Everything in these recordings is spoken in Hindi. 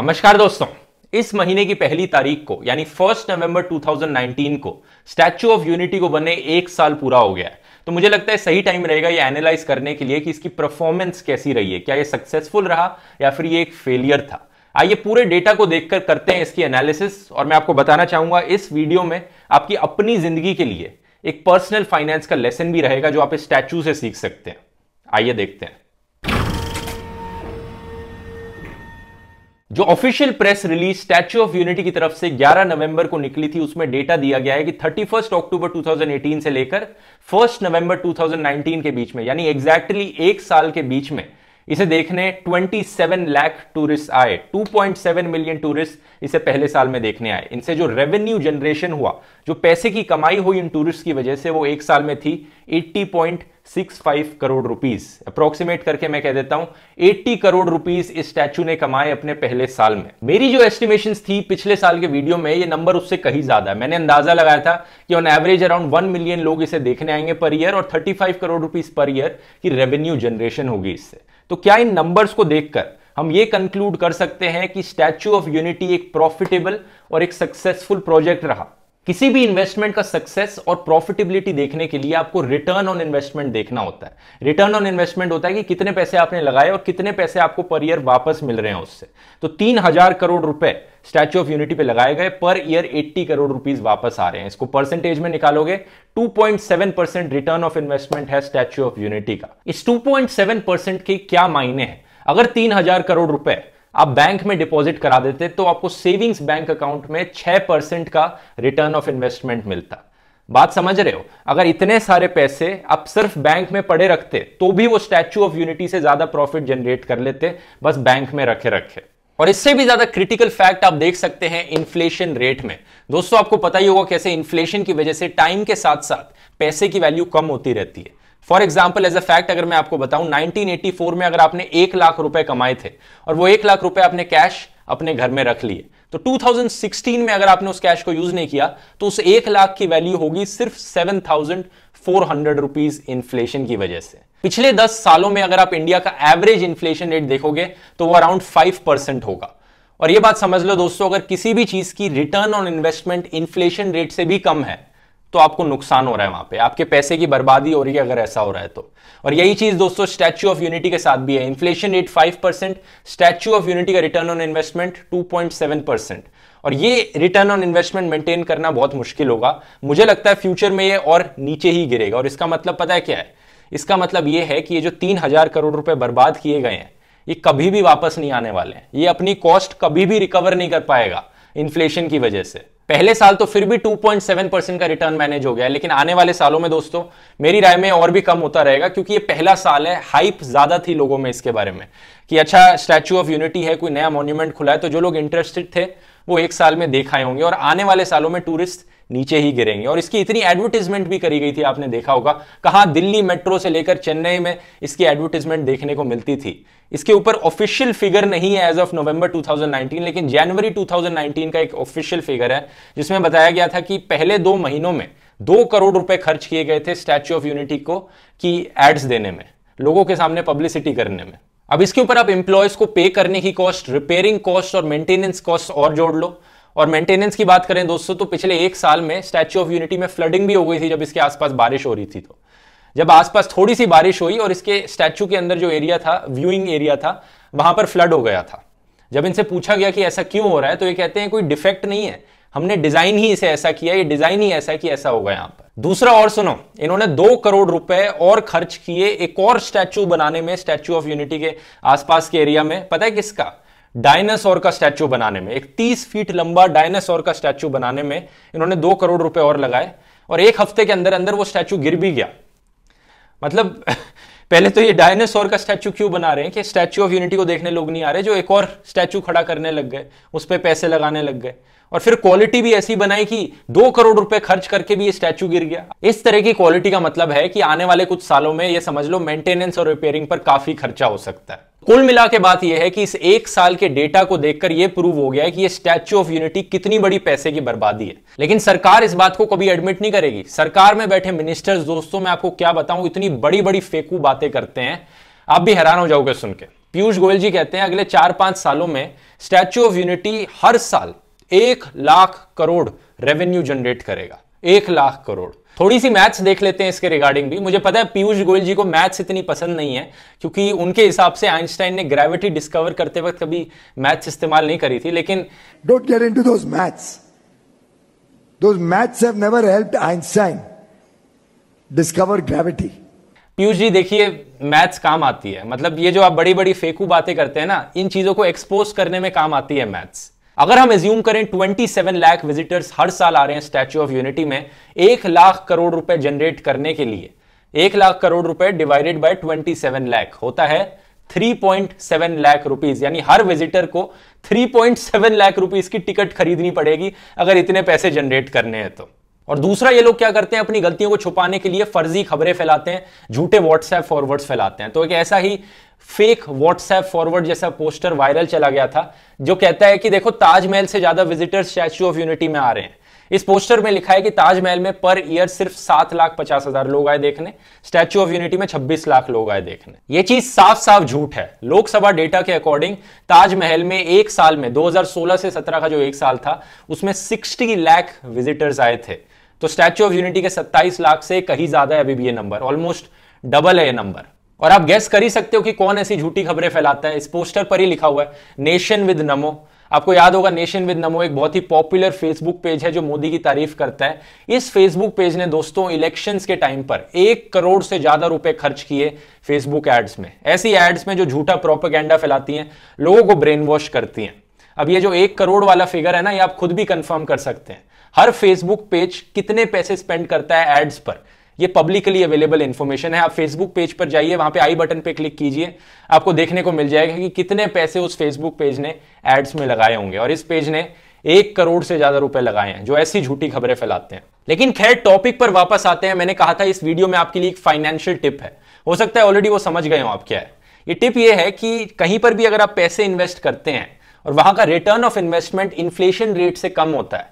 नमस्कार दोस्तों इस महीने की पहली तारीख को यानी फर्स्ट नवंबर 2019 को स्टैच्यू ऑफ यूनिटी को बने एक साल पूरा हो गया है तो मुझे लगता है सही टाइम रहेगा ये एनालाइज करने के लिए कि इसकी परफॉर्मेंस कैसी रही है क्या ये सक्सेसफुल रहा या फिर ये एक फेलियर था आइए पूरे डेटा को देखकर करते हैं इसकी एनालिसिस और मैं आपको बताना चाहूंगा इस वीडियो में आपकी अपनी जिंदगी के लिए एक पर्सनल फाइनेंस का लेसन भी रहेगा जो आप इस स्टैचू से सीख सकते हैं आइए देखते हैं जो official press release Statue of Unity की तरफ से 11 नवंबर को निकली थी उसमें डेटा दिया गया है कि 31 अक्टूबर 2018 से लेकर 1 नवंबर 2019 के बीच में यानी एग्जैक्टली exactly एक साल के बीच में इसे देखने 27 लाख टूरिस्ट आए 2.7 मिलियन टूरिस्ट इसे पहले साल में देखने आए इनसे जो रेवेन्यू जनरेशन हुआ जो पैसे की कमाई हुई इन टूरिस्ट की वजह से वो एक साल में थी 80.65 करोड़ रुपीस अप्रोक्सीमेट करके मैं कह देता हूं 80 करोड़ रुपीस इस स्टैचू ने कमाए अपने पहले साल में मेरी जो एस्टिमेशन थी पिछले साल के वीडियो में ये नंबर उससे कहीं ज्यादा है मैंने अंदाजा लगाया था कि on average around one million लोग इसे देखने आएंगे पर ईयर और thirty crore rupees per year की रेवेन्यू जनरेशन होगी इससे तो क्या इन नंबर्स को देखकर हम ये कंक्लूड कर सकते हैं कि स्टैच्यू ऑफ यूनिटी एक प्रॉफिटेबल और एक सक्सेसफुल प्रोजेक्ट रहा किसी भी इन्वेस्टमेंट का सक्सेस और प्रॉफिटेबिलिटी देखने के लिए आपको रिटर्न ऑन इन्वेस्टमेंट देखना होता है रिटर्न ऑन इन्वेस्टमेंट होता है कि कितने पैसे आपने लगाए और कितने पैसे आपको पर ईयर वापस मिल रहे हैं उससे तो तीन हजार करोड़ रुपए स्टैच्यू ऑफ यूनिटी पे लगाए गए पर ईयर 80 करोड़ रुपीस वापस आ रहे हैं इसको परसेंटेज में निकालोगे 2.7 परसेंट रिटर्न ऑफ इन्वेस्टमेंट है स्टैच्यू ऑफ यूनिटी का इस 2.7 परसेंट के क्या मायने हैं अगर तीन हजार करोड़ रुपए आप बैंक में डिपॉजिट करा देते तो आपको सेविंग्स बैंक अकाउंट में छह परसेंट का रिटर्न ऑफ इन्वेस्टमेंट मिलता बात समझ रहे हो अगर इतने सारे पैसे आप सिर्फ बैंक में पड़े रखते तो भी वो स्टैच्यू ऑफ यूनिटी से ज्यादा प्रॉफिट जनरेट कर लेते बस बैंक में रखे रखे और इससे भी ज्यादा क्रिटिकल फैक्ट आप देख सकते हैं इन्फ्लेशन रेट में दोस्तों आपको पता ही होगा कैसे इन्फ्लेशन की वजह से टाइम के साथ साथ पैसे की वैल्यू कम होती रहती है for example as a fact अगर मैं आपको बताऊं 1984 में अगर आपने एक लाख रुपए कमाए थे और वो एक लाख रुपए आपने कैश अपने घर में रख लिए तो 2016 में अगर आपने उस कैश को यूज नहीं किया तो उस एक लाख की वैल्यू होगी सिर्फ seven thousand four hundred rupees inflation की वजह से पिछले 10 सालों में अगर आप इंडिया का एवरेज इन्फ्लेशन रेट देखोगे तो वो अराउंड 5 परसेंट होगा और ये बात समझ लो दोस्तों अगर किसी भी चीज की return on investment inflation rate से भी कम है तो आपको नुकसान हो रहा है वहां पे आपके पैसे की बर्बादी हो रही है अगर ऐसा हो रहा है तो और यही चीज दोस्तों स्टैच्यू ऑफ यूनिटी के साथ भी है inflation rate five percent Statue of Unity का return on investment two point seven percent और ये रिटर्न ऑन इन्वेस्टमेंट मेंटेन करना बहुत मुश्किल होगा मुझे लगता है फ्यूचर में ये और नीचे ही गिरेगा और इसका मतलब पता है क्या है इसका मतलब ये है कि ये जो तीन हजार करोड़ रुपए बर्बाद किए गए हैं ये कभी भी वापस नहीं आने वाले हैं ये अपनी कॉस्ट कभी भी रिकवर नहीं कर पाएगा इन्फ्लेशन की वजह से पहले साल तो फिर भी 2.7 परसेंट का रिटर्न मैनेज हो गया है लेकिन आने वाले सालों में दोस्तों मेरी राय में और भी कम होता रहेगा क्योंकि ये पहला साल है हाइप ज्यादा थी लोगों में इसके बारे में कि अच्छा स्टैचू ऑफ यूनिटी है कोई नया मॉन्यूमेंट खुला है तो जो लोग इंटरेस्टेड थे वो एक साल में देखाए होंगे और आने वाले सालों में टूरिस्ट नीचे ही गिरेंगे और इसकी इतनी एडवर्टीजमेंट भी करी गई थी आपने देखा होगा कहा दिल्ली मेट्रो से लेकर चेन्नई में इसकी एडवर्टीजमेंट देखने को मिलती थी इसके ऊपर ऑफिशियल फिगर नहीं है एज ऑफ नवंबर 2019 लेकिन जनवरी 2019 का एक ऑफिशियल फिगर है जिसमें बताया गया था कि पहले दो महीनों में दो करोड़ रुपए खर्च किए गए थे स्टैच्यू ऑफ यूनिटी को कि एड्स देने में लोगों के सामने पब्लिसिटी करने में अब इसके ऊपर आप इंप्लॉयज को पे करने की कॉस्ट रिपेयरिंग कॉस्ट और मेंटेनेंस कॉस्ट और जोड़ लो और मेंटेनेंस की बात करें दोस्तों तो पिछले एक साल में स्टैच्यू ऑफ यूनिटी में फ्लडिंग भी हो गई थी जब इसके आसपास बारिश हो रही थी तो जब आसपास थोड़ी सी बारिश हुई और इसके स्टैचू के अंदर जो एरिया था व्यूइंग एरिया था वहां पर फ्लड हो गया था जब इनसे पूछा गया कि ऐसा क्यों हो रहा है तो ये कहते हैं कोई डिफेक्ट नहीं है हमने डिजाइन ही इसे ऐसा किया ये डिजाइन ही ऐसा कि ऐसा होगा यहां पर दूसरा और सुनो इन्होंने दो करोड़ रुपए और खर्च किए एक और स्टैचू बनाने में स्टैचू ऑफ यूनिटी के आसपास के एरिया में पता है किसका डायनासोर का स्टैचू बनाने में एक 30 फीट लंबा डायनासोर का स्टैचू बनाने में इन्होंने दो करोड़ रुपए और लगाए और एक हफ्ते के अंदर अंदर वो स्टैचू गिर भी गया मतलब पहले तो ये डायनासोर का स्टैचू क्यों बना रहे हैं कि स्टैचू ऑफ यूनिटी को देखने लोग नहीं आ रहे जो एक और स्टैचू खड़ा करने लग गए उस पर पैसे लगाने लग गए और फिर क्वालिटी भी ऐसी बनाई कि दो करोड़ रुपए खर्च करके भी ये स्टैचू गिर गया इस तरह की क्वालिटी का मतलब है कि आने वाले कुछ सालों में ये समझ लो मेंटेनेंस और रिपेयरिंग पर काफी खर्चा हो सकता है कुल मिला के बात यह है कि इस एक साल के डेटा को देखकर यह प्रूव हो गया है कि यह स्टैच्यू ऑफ यूनिटी कितनी बड़ी पैसे की बर्बादी है लेकिन सरकार इस बात को कभी एडमिट नहीं करेगी सरकार में बैठे मिनिस्टर्स दोस्तों मैं आपको क्या बताऊं इतनी बड़ी बड़ी फेकू बातें करते हैं आप भी हैरान हो जाओगे सुनकर पीयूष गोयल जी कहते हैं अगले चार पांच सालों में स्टैच्यू ऑफ यूनिटी हर साल एक लाख करोड़ रेवेन्यू जनरेट करेगा एक लाख करोड़ थोड़ी सी मैथ्स देख लेते हैं इसके रिगार्डिंग भी मुझे पता है पीयूष गोयल जी को मैथ्स इतनी पसंद नहीं है क्योंकि उनके हिसाब से आइंस्टाइन ने ग्रेविटी डिस्कवर करते वक्त कभी मैथ्स इस्तेमाल नहीं करी थी लेकिन don't get into those maths those maths have never helped Einstein discover gravity Piyush ji देखिए मैथ्स काम आती है मतलब ये जो आप बड़ी बड़ी फेकू बातें करते हैं ना इन चीजों को एक्सपोज करने में काम आती है मैथ्स अगर हम एज्यूम करें 27 लाख विजिटर्स हर साल आ रहे हैं स्टैच्यू ऑफ यूनिटी में एक लाख करोड़ रुपए जनरेट करने के लिए एक लाख करोड़ रुपए डिवाइडेड बाय 27 लाख होता है 3.7 लाख रुपीस यानी हर विजिटर को 3.7 लाख रुपीस की टिकट खरीदनी पड़ेगी अगर इतने पैसे जनरेट करने हैं तो और दूसरा ये लोग क्या करते हैं अपनी गलतियों को छुपाने के लिए फर्जी खबरें फैलाते हैं झूठे व्हाट्सएप फॉरवर्ड्स फैलाते हैं तो एक ऐसा ही फेक व्हाट्सएप फॉरवर्ड जैसा पोस्टर वायरल चला गया था जो कहता है कि देखो ताजमहल से ज्यादा विजिटर्स स्टैच्यू ऑफ यूनिटी में आ रहे हैं इस पोस्टर में लिखा है कि ताजमहल में पर ईयर सिर्फ सात लाख पचास हजार लोग आए देखने स्टैच्यू ऑफ यूनिटी में छब्बीस लाख लोग आए देखने ये चीज साफ साफ झूठ है लोकसभा डेटा के अकॉर्डिंग ताजमहल में एक साल में 2016 से 17 का जो एक साल था उसमें 60 लाख विजिटर्स आए थे तो स्टैच्यू ऑफ यूनिटी के 27 लाख से कहीं ज्यादा है अभी भी ये नंबर ऑलमोस्ट डबल है ये नंबर और आप गैस कर ही सकते हो कि कौन ऐसी झूठी खबरें फैलाता है इस पोस्टर पर ही लिखा हुआ है नेशन विद नमो आपको याद होगा नेशन विद नमो एक बहुत ही पॉपुलर फेसबुक पेज है जो मोदी की तारीफ करता है इस फेसबुक पेज ने दोस्तों इलेक्शंस के टाइम पर एक करोड़ से ज्यादा रुपए खर्च किए फेसबुक एड्स में ऐसी एड्स में जो झूठा प्रोपेगेंडा फैलाती हैं लोगों को ब्रेन वॉश करती हैं अब ये जो एक करोड़ वाला फिगर है ना ये आप खुद भी कंफर्म कर सकते हैं हर फेसबुक पेज कितने पैसे स्पेंड करता है एड्स पर ये पब्लिकली अवेलेबल इन्फॉर्मेशन है आप फेसबुक पेज पर जाइए वहां पे आई बटन पे क्लिक कीजिए आपको देखने को मिल जाएगा कि कितने पैसे उस फेसबुक पेज ने एड्स में लगाए होंगे और इस पेज ने एक करोड़ से ज्यादा रुपए लगाए हैं जो ऐसी झूठी खबरें फैलाते हैं लेकिन खैर टॉपिक पर वापस आते हैं मैंने कहा था इस वीडियो में आपके लिए एक फाइनेंशियल टिप है हो सकता है ऑलरेडी वो समझ गए हो आप क्या है ये टिप ये है कि कहीं पर भी अगर आप पैसे इन्वेस्ट करते हैं और वहां का return of investment inflation rate से कम होता है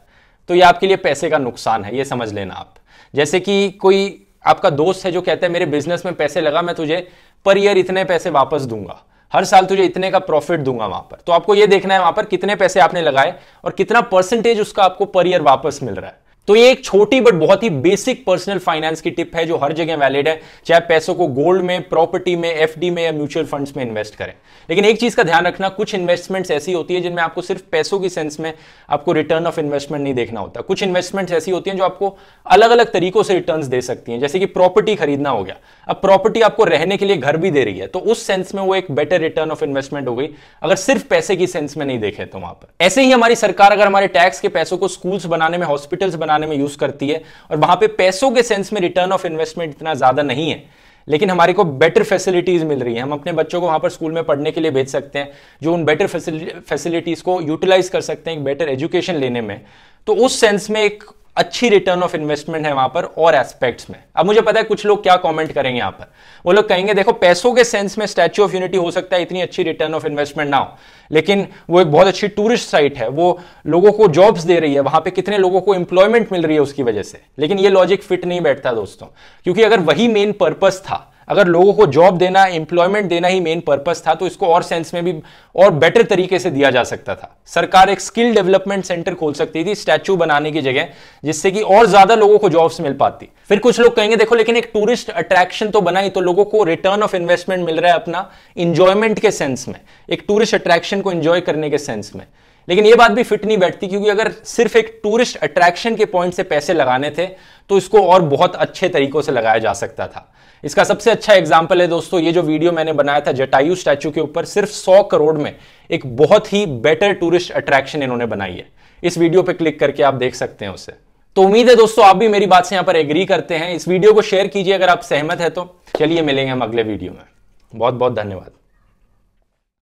तो ये आपके लिए पैसे का नुकसान है ये समझ लेना आप जैसे कि कोई आपका दोस्त है जो कहता है मेरे बिजनेस में पैसे लगा मैं तुझे पर ईयर इतने पैसे वापस दूंगा हर साल तुझे इतने का प्रॉफिट दूंगा वहां पर तो आपको यह देखना है वहां पर कितने पैसे आपने लगाए और कितना परसेंटेज उसका आपको पर ईयर वापस मिल रहा है तो ये एक छोटी बट बहुत ही बेसिक पर्सनल फाइनेंस की टिप है जो हर जगह वैलिड है चाहे पैसों को गोल्ड में प्रॉपर्टी में एफडी में या म्यूचुअल फंड्स में इन्वेस्ट करें लेकिन एक चीज का ध्यान रखना कुछ इन्वेस्टमेंट्स ऐसी होती है जिनमें आपको सिर्फ पैसों की सेंस में आपको रिटर्न ऑफ इन्वेस्टमेंट नहीं देखना होता कुछ इन्वेस्टमेंट्स ऐसी होती हैं जो आपको अलग अलग तरीकों से रिटर्न दे सकती हैं जैसे कि प्रॉपर्टी खरीदना हो गया अब प्रॉपर्टी आपको रहने के लिए घर भी दे रही है तो उस सेंस में वो एक बेटर रिटर्न ऑफ इन्वेस्टमेंट हो गई अगर सिर्फ पैसे की सेंस में नहीं देखे तो वहां पर ऐसे ही हमारी सरकार अगर हमारे टैक्स के पैसों को स्कूल्स बनाने में हॉस्पिटल्स बनाने बनाने में यूज करती है और वहां पे पैसों के सेंस में रिटर्न ऑफ इन्वेस्टमेंट इतना ज्यादा नहीं है लेकिन हमारे को बेटर फैसिलिटीज मिल रही है हम अपने बच्चों को वहां पर स्कूल में पढ़ने के लिए भेज सकते हैं जो उन बेटर फैसिलिटीज को यूटिलाइज कर सकते हैं एक बेटर एजुकेशन लेने में तो उस सेंस में एक अच्छी रिटर्न ऑफ इन्वेस्टमेंट है वहां पर और एस्पेक्ट्स में अब मुझे पता है कुछ लोग क्या कमेंट करेंगे यहां पर वो लोग कहेंगे देखो पैसों के सेंस में स्टैच्यू ऑफ यूनिटी हो सकता है इतनी अच्छी रिटर्न ऑफ इन्वेस्टमेंट ना हो लेकिन वो एक बहुत अच्छी टूरिस्ट साइट है वो लोगों को जॉब्स दे रही है वहां पे कितने लोगों को इंप्लॉयमेंट मिल रही है उसकी वजह से लेकिन ये लॉजिक फिट नहीं बैठता दोस्तों क्योंकि अगर वही मेन पर्पज था अगर लोगों को जॉब देना एम्प्लॉयमेंट देना ही मेन पर्पस था तो इसको और सेंस में भी और बेटर तरीके से दिया जा सकता था सरकार एक स्किल डेवलपमेंट सेंटर खोल सकती थी स्टैचू बनाने की जगह जिससे कि और ज्यादा लोगों को जॉब्स मिल पाती फिर कुछ लोग कहेंगे देखो लेकिन एक टूरिस्ट अट्रैक्शन तो बनाई तो लोगों को रिटर्न ऑफ इन्वेस्टमेंट मिल रहा है अपना इंजॉयमेंट के सेंस में एक टूरिस्ट अट्रैक्शन को इंजॉय करने के सेंस में लेकिन ये बात भी फिट नहीं बैठती क्योंकि अगर सिर्फ एक टूरिस्ट अट्रैक्शन के पॉइंट से पैसे लगाने थे तो इसको और बहुत अच्छे तरीकों से लगाया जा सकता था इसका सबसे अच्छा एग्जाम्पल है दोस्तों ये जो वीडियो मैंने बनाया था जटायु स्टैचू के ऊपर सिर्फ सौ करोड़ में एक बहुत ही बेटर टूरिस्ट अट्रैक्शन इन्होंने बनाई है इस वीडियो पर क्लिक करके आप देख सकते हैं उसे तो उम्मीद है दोस्तों आप भी मेरी बात से यहां पर एग्री करते हैं इस वीडियो को शेयर कीजिए अगर आप सहमत है तो चलिए मिलेंगे हम अगले वीडियो में बहुत बहुत धन्यवाद